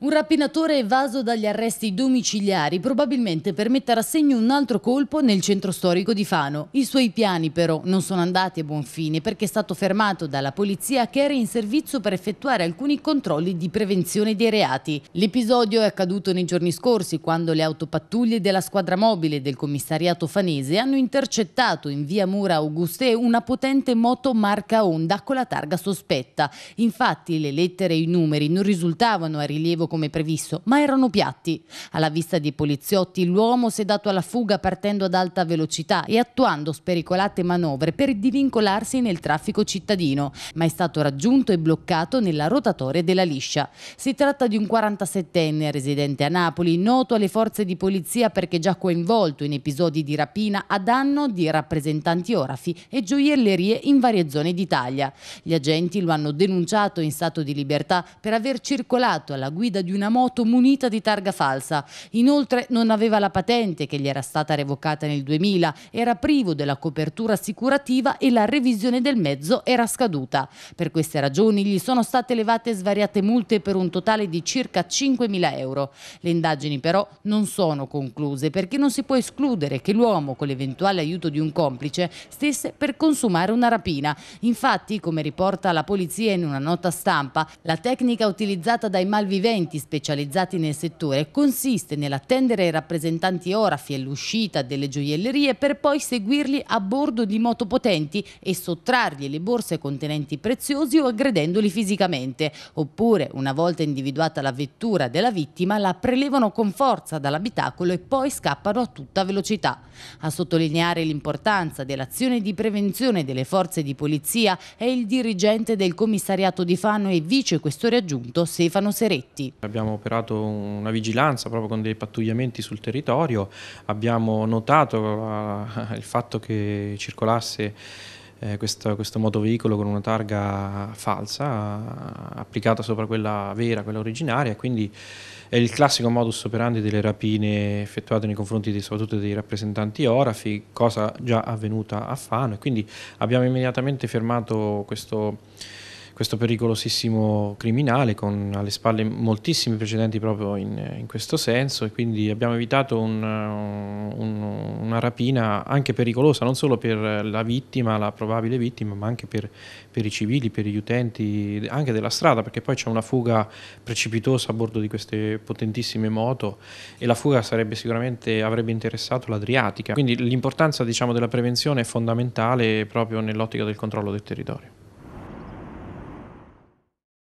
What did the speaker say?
Un rapinatore evaso dagli arresti domiciliari probabilmente per mettere a segno un altro colpo nel centro storico di Fano. I suoi piani però non sono andati a buon fine perché è stato fermato dalla polizia che era in servizio per effettuare alcuni controlli di prevenzione dei reati. L'episodio è accaduto nei giorni scorsi quando le autopattuglie della squadra mobile del commissariato fanese hanno intercettato in via Mura Auguste una potente moto marca Honda con la targa sospetta. Infatti le lettere e i numeri non risultavano a rilievo come previsto, ma erano piatti. Alla vista dei poliziotti, l'uomo si è dato alla fuga partendo ad alta velocità e attuando spericolate manovre per divincolarsi nel traffico cittadino, ma è stato raggiunto e bloccato nella rotatoria della liscia. Si tratta di un 47enne residente a Napoli, noto alle forze di polizia perché già coinvolto in episodi di rapina a danno di rappresentanti orafi e gioiellerie in varie zone d'Italia. Gli agenti lo hanno denunciato in stato di libertà per aver circolato alla guida guida di una moto munita di targa falsa. Inoltre non aveva la patente che gli era stata revocata nel 2000, era privo della copertura assicurativa e la revisione del mezzo era scaduta. Per queste ragioni gli sono state levate svariate multe per un totale di circa 5.000 euro. Le indagini però non sono concluse perché non si può escludere che l'uomo, con l'eventuale aiuto di un complice, stesse per consumare una rapina. Infatti, come riporta la polizia in una nota stampa, la tecnica utilizzata dai malviventi enti specializzati nel settore consiste nell'attendere i rappresentanti Orafi e l'uscita delle gioiellerie per poi seguirli a bordo di moto potenti e sottrargli le borse contenenti preziosi o aggredendoli fisicamente. Oppure, una volta individuata la vettura della vittima, la prelevano con forza dall'abitacolo e poi scappano a tutta velocità. A sottolineare l'importanza dell'azione di prevenzione delle forze di polizia è il dirigente del commissariato di Fano e vice questore aggiunto Stefano Seretti. Abbiamo operato una vigilanza proprio con dei pattugliamenti sul territorio, abbiamo notato eh, il fatto che circolasse eh, questo, questo motoveicolo con una targa falsa applicata sopra quella vera, quella originaria, quindi è il classico modus operandi delle rapine effettuate nei confronti di, soprattutto dei rappresentanti orafi, cosa già avvenuta a Fano e quindi abbiamo immediatamente fermato questo questo pericolosissimo criminale con alle spalle moltissimi precedenti proprio in, in questo senso e quindi abbiamo evitato un, uh, un, una rapina anche pericolosa non solo per la vittima, la probabile vittima, ma anche per, per i civili, per gli utenti, anche della strada perché poi c'è una fuga precipitosa a bordo di queste potentissime moto e la fuga sarebbe sicuramente, avrebbe interessato l'Adriatica. Quindi l'importanza diciamo, della prevenzione è fondamentale proprio nell'ottica del controllo del territorio.